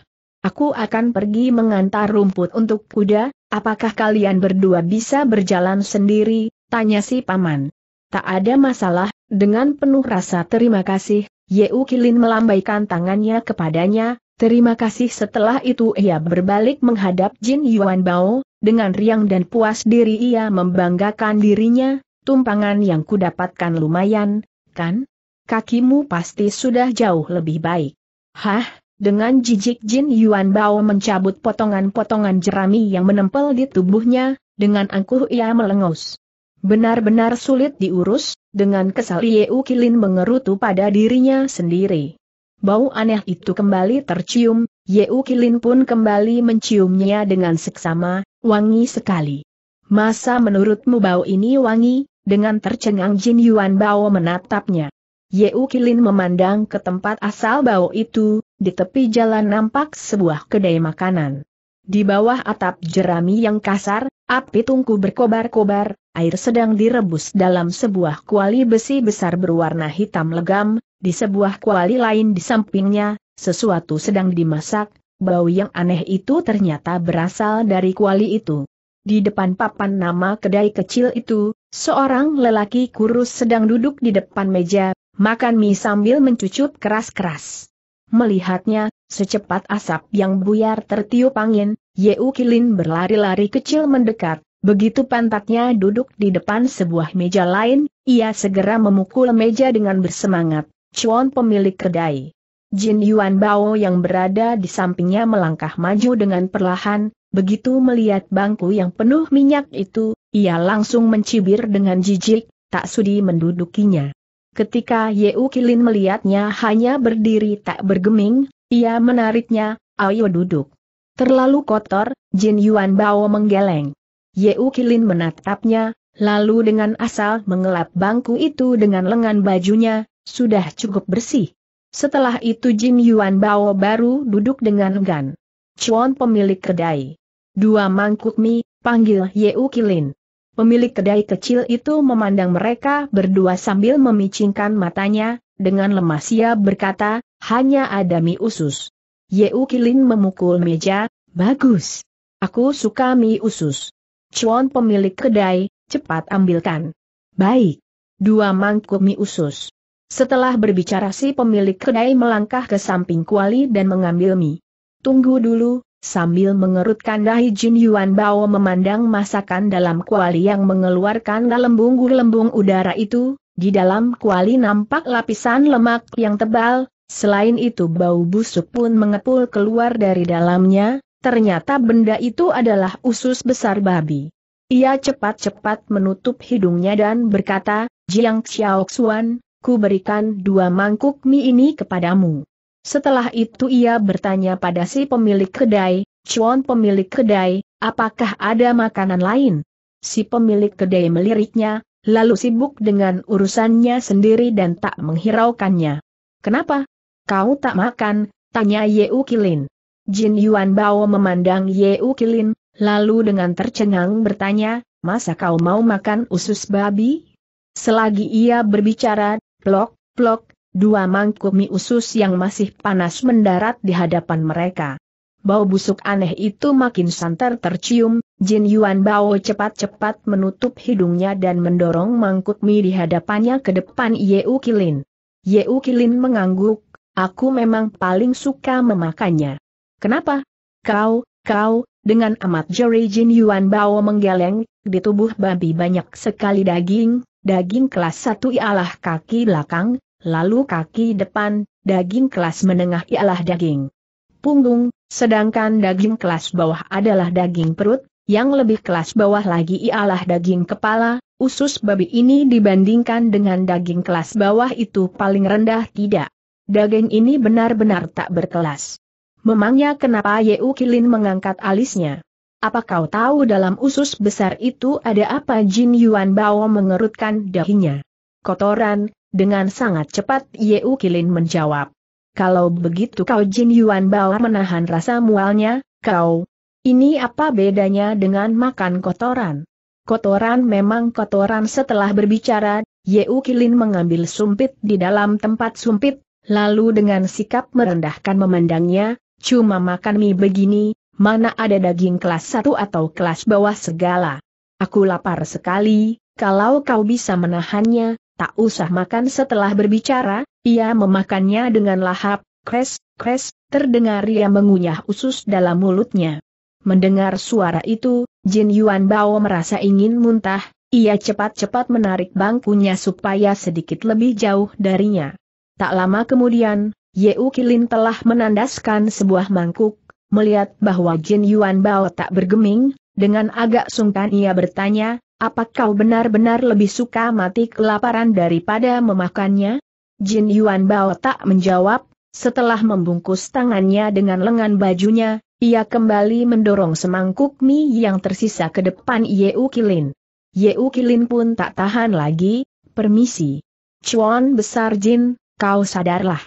Aku akan pergi mengantar rumput untuk kuda, apakah kalian berdua bisa berjalan sendiri, tanya si paman. Tak ada masalah, dengan penuh rasa terima kasih, Yeu Kilin melambaikan tangannya kepadanya, terima kasih setelah itu ia berbalik menghadap Jin Yuan Bao, dengan riang dan puas diri ia membanggakan dirinya, tumpangan yang kudapatkan lumayan, kan? Kakimu pasti sudah jauh lebih baik. Hah, dengan jijik Jin Yuan Bao mencabut potongan-potongan jerami yang menempel di tubuhnya, dengan angkuh ia melengus. Benar-benar sulit diurus, dengan kesal Yeu Kilin mengerutu pada dirinya sendiri. Bau aneh itu kembali tercium, Yeu Kilin pun kembali menciumnya dengan seksama, wangi sekali. Masa menurutmu bau ini wangi? Dengan tercengang Jin Yuan Bao menatapnya. Yeu Kilin memandang ke tempat asal bau itu, di tepi jalan nampak sebuah kedai makanan. Di bawah atap jerami yang kasar, api tungku berkobar-kobar, air sedang direbus dalam sebuah kuali besi besar berwarna hitam legam, di sebuah kuali lain di sampingnya, sesuatu sedang dimasak, bau yang aneh itu ternyata berasal dari kuali itu. Di depan papan nama kedai kecil itu, seorang lelaki kurus sedang duduk di depan meja, makan mie sambil mencucup keras-keras. Melihatnya, secepat asap yang buyar tertiup angin, Yeu Kilin berlari-lari kecil mendekat, Begitu pantatnya duduk di depan sebuah meja lain, ia segera memukul meja dengan bersemangat, cuan pemilik kedai. Jin Yuan Bao yang berada di sampingnya melangkah maju dengan perlahan, begitu melihat bangku yang penuh minyak itu, ia langsung mencibir dengan jijik, tak sudi mendudukinya. Ketika Yeu Kilin melihatnya hanya berdiri tak bergeming, ia menariknya, ayo duduk. Terlalu kotor, Jin Yuan Bao menggeleng. Yeu Kilin menatapnya, lalu dengan asal mengelap bangku itu dengan lengan bajunya, sudah cukup bersih. Setelah itu Jin Yuan Bao baru duduk dengan enggan. Chuan pemilik kedai. Dua mangkuk mie, panggil Yeu Kilin. Pemilik kedai kecil itu memandang mereka berdua sambil memicingkan matanya, dengan lemas ia berkata, hanya ada mie usus. Yeu Kilin memukul meja, bagus. Aku suka mie usus. Cuan pemilik kedai, cepat ambilkan. Baik. Dua mangkuk mie usus. Setelah berbicara si pemilik kedai melangkah ke samping kuali dan mengambil mie. Tunggu dulu, sambil mengerutkan dahi Jin Yuan Bao memandang masakan dalam kuali yang mengeluarkan lembung-lembung udara itu, di dalam kuali nampak lapisan lemak yang tebal, selain itu bau busuk pun mengepul keluar dari dalamnya, Ternyata benda itu adalah usus besar babi. Ia cepat-cepat menutup hidungnya dan berkata, Jiang Xiaoxuan, ku berikan dua mangkuk mie ini kepadamu. Setelah itu ia bertanya pada si pemilik kedai, Chuan pemilik kedai, apakah ada makanan lain? Si pemilik kedai meliriknya, lalu sibuk dengan urusannya sendiri dan tak menghiraukannya. Kenapa? Kau tak makan, tanya Yeu Kilin. Jin Yuan Bao memandang U Kilin, lalu dengan tercengang bertanya, masa kau mau makan usus babi? Selagi ia berbicara, plok, plok, dua mangkuk mie usus yang masih panas mendarat di hadapan mereka. Bau busuk aneh itu makin santer tercium, Jin Yuan Bao cepat-cepat menutup hidungnya dan mendorong mangkuk mie di hadapannya ke depan U Kilin. U Kilin mengangguk, aku memang paling suka memakannya. Kenapa? Kau, kau, dengan amat jari Jin Yuan Bao menggeleng, di tubuh babi banyak sekali daging, daging kelas satu ialah kaki belakang, lalu kaki depan, daging kelas menengah ialah daging punggung, sedangkan daging kelas bawah adalah daging perut, yang lebih kelas bawah lagi ialah daging kepala, usus babi ini dibandingkan dengan daging kelas bawah itu paling rendah tidak. Daging ini benar-benar tak berkelas. Memangnya kenapa Yeu Kilin mengangkat alisnya? Apa kau tahu dalam usus besar itu ada apa Jin Yuan Bao mengerutkan dahinya? Kotoran, dengan sangat cepat Yeu Kilin menjawab. Kalau begitu kau Jin Yuan Bao menahan rasa mualnya, kau. Ini apa bedanya dengan makan kotoran? Kotoran memang kotoran setelah berbicara, Yeu Kilin mengambil sumpit di dalam tempat sumpit, lalu dengan sikap merendahkan memandangnya, Cuma makan mie begini, mana ada daging kelas satu atau kelas bawah segala. Aku lapar sekali, kalau kau bisa menahannya, tak usah makan setelah berbicara, ia memakannya dengan lahap, kres, kres, terdengar ia mengunyah usus dalam mulutnya. Mendengar suara itu, Jin Yuan Bao merasa ingin muntah, ia cepat-cepat menarik bangkunya supaya sedikit lebih jauh darinya. Tak lama kemudian, Yeu Kilin telah menandaskan sebuah mangkuk, melihat bahwa Jin Yuan Bao tak bergeming, dengan agak sungkan ia bertanya, apa kau benar-benar lebih suka mati kelaparan daripada memakannya? Jin Yuan Bao tak menjawab, setelah membungkus tangannya dengan lengan bajunya, ia kembali mendorong semangkuk mie yang tersisa ke depan Yeu Kilin. Yeu Kilin pun tak tahan lagi, permisi. Chuan Besar Jin, kau sadarlah.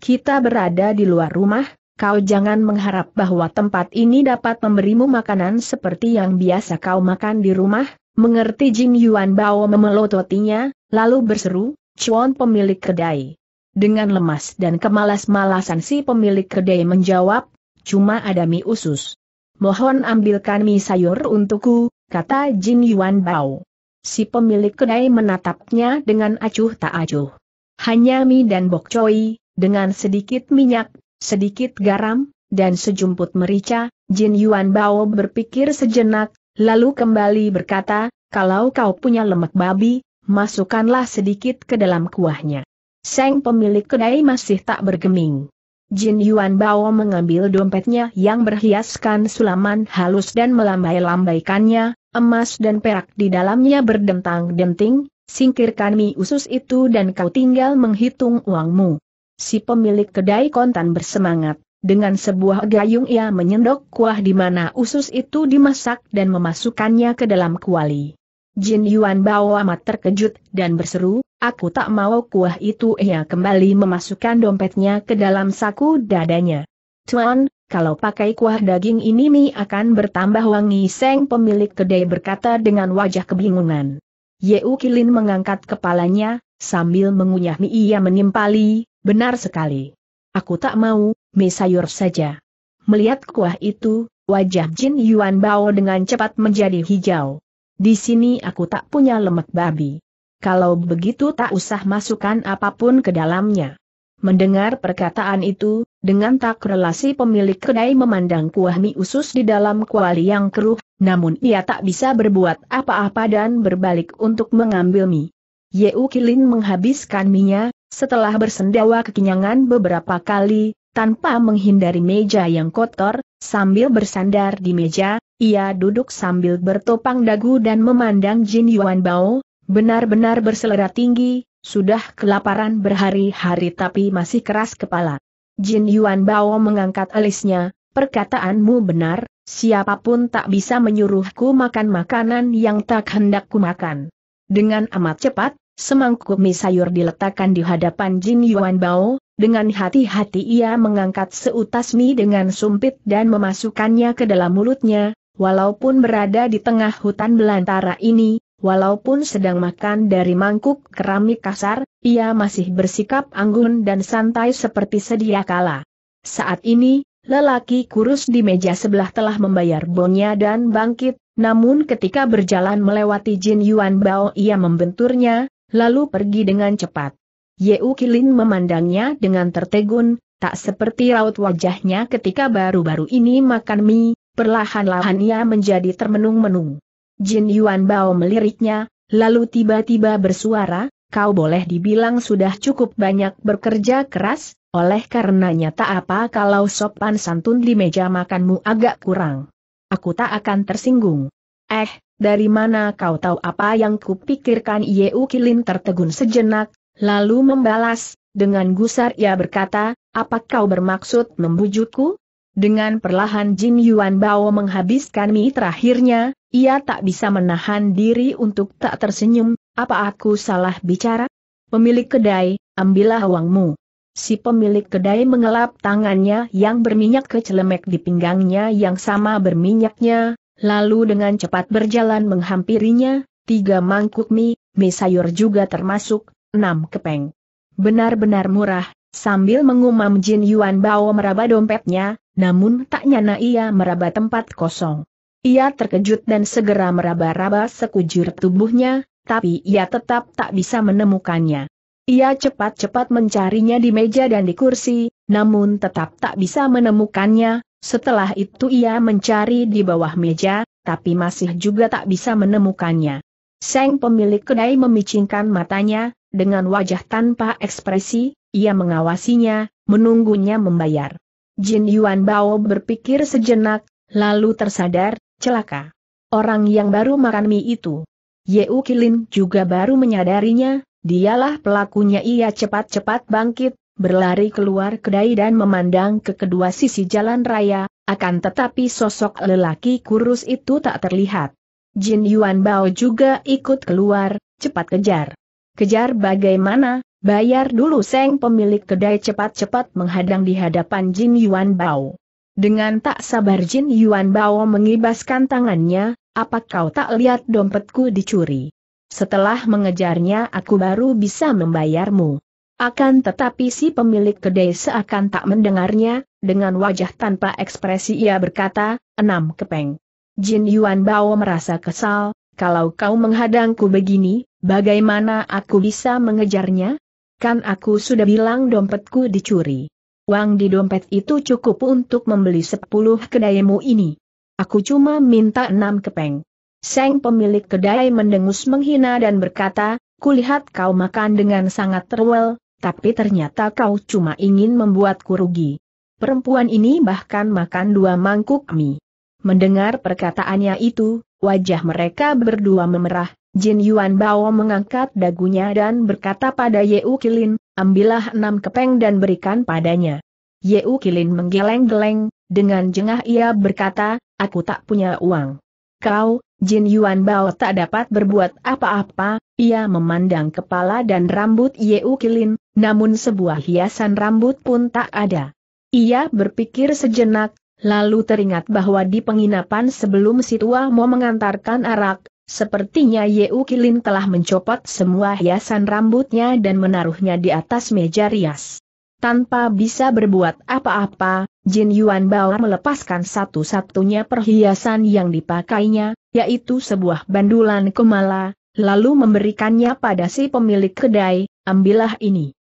Kita berada di luar rumah, kau jangan mengharap bahwa tempat ini dapat memberimu makanan seperti yang biasa kau makan di rumah, mengerti Jin Yuan Bao memelototinya, lalu berseru, Cuan pemilik kedai. Dengan lemas dan kemalas-malasan si pemilik kedai menjawab, cuma ada mie usus. Mohon ambilkan mie sayur untukku, kata Jin Yuan Bao. Si pemilik kedai menatapnya dengan acuh tak acuh. Hanya mie dan bok choy, dengan sedikit minyak, sedikit garam, dan sejumput merica, Jin Yuan Bao berpikir sejenak, lalu kembali berkata, kalau kau punya lemak babi, masukkanlah sedikit ke dalam kuahnya. Seng pemilik kedai masih tak bergeming. Jin Yuan Bao mengambil dompetnya yang berhiaskan sulaman halus dan melambai-lambaikannya, emas dan perak di dalamnya berdentang-denting, singkirkan mie usus itu dan kau tinggal menghitung uangmu. Si pemilik kedai kontan bersemangat. Dengan sebuah gayung ia menyendok kuah di mana usus itu dimasak dan memasukkannya ke dalam kuali. Jin Yuan Bao amat terkejut dan berseru, aku tak mau kuah itu ia kembali memasukkan dompetnya ke dalam saku dadanya. Tuan, kalau pakai kuah daging ini mie akan bertambah wangi Seng pemilik kedai berkata dengan wajah kebingungan. Yeu Kilin mengangkat kepalanya, sambil mengunyah mie ia menimpali, Benar sekali. Aku tak mau, mie sayur saja. Melihat kuah itu, wajah Jin Yuan Bao dengan cepat menjadi hijau. Di sini aku tak punya lemak babi. Kalau begitu tak usah masukkan apapun ke dalamnya. Mendengar perkataan itu, dengan tak relasi pemilik kedai memandang kuah mie usus di dalam kuali yang keruh, namun ia tak bisa berbuat apa-apa dan berbalik untuk mengambil mie. Yeu Kilin menghabiskan minyak, setelah bersendawa kekenyangan beberapa kali, tanpa menghindari meja yang kotor, sambil bersandar di meja, ia duduk sambil bertopang dagu dan memandang Jin Yuan Bao, benar-benar berselera tinggi, sudah kelaparan berhari-hari tapi masih keras kepala. Jin Yuan Bao mengangkat alisnya, perkataanmu benar, siapapun tak bisa menyuruhku makan makanan yang tak hendakku makan. Dengan amat cepat, Semangkuk mie sayur diletakkan di hadapan Jin Yuan Bao, dengan hati-hati ia mengangkat seutas mie dengan sumpit dan memasukkannya ke dalam mulutnya, walaupun berada di tengah hutan belantara ini, walaupun sedang makan dari mangkuk keramik kasar, ia masih bersikap anggun dan santai seperti sedia kala. Saat ini, lelaki kurus di meja sebelah telah membayar bonnya dan bangkit, namun ketika berjalan melewati Jin Yuan Bao ia membenturnya, lalu pergi dengan cepat. Yeu Kilin memandangnya dengan tertegun, tak seperti raut wajahnya ketika baru-baru ini makan mie, perlahan-lahan ia menjadi termenung-menung. Jin Yuan Bao meliriknya, lalu tiba-tiba bersuara, kau boleh dibilang sudah cukup banyak bekerja keras, oleh karenanya tak apa kalau sopan santun di meja makanmu agak kurang. Aku tak akan tersinggung. Eh, dari mana kau tahu apa yang kupikirkan Ye Ukilin tertegun sejenak, lalu membalas, dengan gusar ia berkata, apa kau bermaksud membujukku? Dengan perlahan Jin Yuan Bao menghabiskan mie terakhirnya, ia tak bisa menahan diri untuk tak tersenyum, apa aku salah bicara? Pemilik kedai, ambillah uangmu. Si pemilik kedai mengelap tangannya yang berminyak ke celemek di pinggangnya yang sama berminyaknya, Lalu dengan cepat berjalan menghampirinya, tiga mangkuk mie, mie sayur juga termasuk, enam kepeng. Benar-benar murah, sambil mengumam Jin Yuan Bao meraba dompetnya, namun tak nyana ia meraba tempat kosong. Ia terkejut dan segera meraba-raba sekujur tubuhnya, tapi ia tetap tak bisa menemukannya. Ia cepat-cepat mencarinya di meja dan di kursi, namun tetap tak bisa menemukannya, setelah itu ia mencari di bawah meja, tapi masih juga tak bisa menemukannya. Seng pemilik kedai memicingkan matanya, dengan wajah tanpa ekspresi, ia mengawasinya, menunggunya membayar. Jin Yuan Bao berpikir sejenak, lalu tersadar, celaka. Orang yang baru makan mie itu. Ye Kilin juga baru menyadarinya, dialah pelakunya ia cepat-cepat bangkit, berlari keluar kedai dan memandang ke kedua sisi jalan raya, akan tetapi sosok lelaki kurus itu tak terlihat. Jin Yuan Bao juga ikut keluar, cepat kejar. Kejar bagaimana, bayar dulu Seng pemilik kedai cepat-cepat menghadang di hadapan Jin Yuan Bao. Dengan tak sabar Jin Yuan Bao mengibaskan tangannya, apa kau tak lihat dompetku dicuri? Setelah mengejarnya aku baru bisa membayarmu. Akan tetapi si pemilik kedai seakan tak mendengarnya, dengan wajah tanpa ekspresi ia berkata, enam kepeng. Jin Yuan Bao merasa kesal, kalau kau menghadangku begini, bagaimana aku bisa mengejarnya? Kan aku sudah bilang dompetku dicuri. Uang di dompet itu cukup untuk membeli sepuluh kedaimu ini. Aku cuma minta enam kepeng. Seng pemilik kedai mendengus menghina dan berkata, Kulihat kau makan dengan sangat terwel, tapi ternyata kau cuma ingin membuatku rugi. Perempuan ini bahkan makan dua mangkuk mie. Mendengar perkataannya itu, wajah mereka berdua memerah, Jin Yuan Bao mengangkat dagunya dan berkata pada Yeu Kilin, ambillah enam kepeng dan berikan padanya. Yeu Kilin menggeleng-geleng, dengan jengah ia berkata, aku tak punya uang. Kau, Jin Yuan Bao tak dapat berbuat apa-apa, ia memandang kepala dan rambut Yeu Kilin, namun sebuah hiasan rambut pun tak ada. Ia berpikir sejenak, lalu teringat bahwa di penginapan sebelum si tua mau mengantarkan arak, sepertinya Yeu Kilin telah mencopot semua hiasan rambutnya dan menaruhnya di atas meja rias. Tanpa bisa berbuat apa-apa, Jin Yuan Bao melepaskan satu-satunya perhiasan yang dipakainya, yaitu sebuah bandulan kemala, lalu memberikannya pada si pemilik kedai, ambillah ini.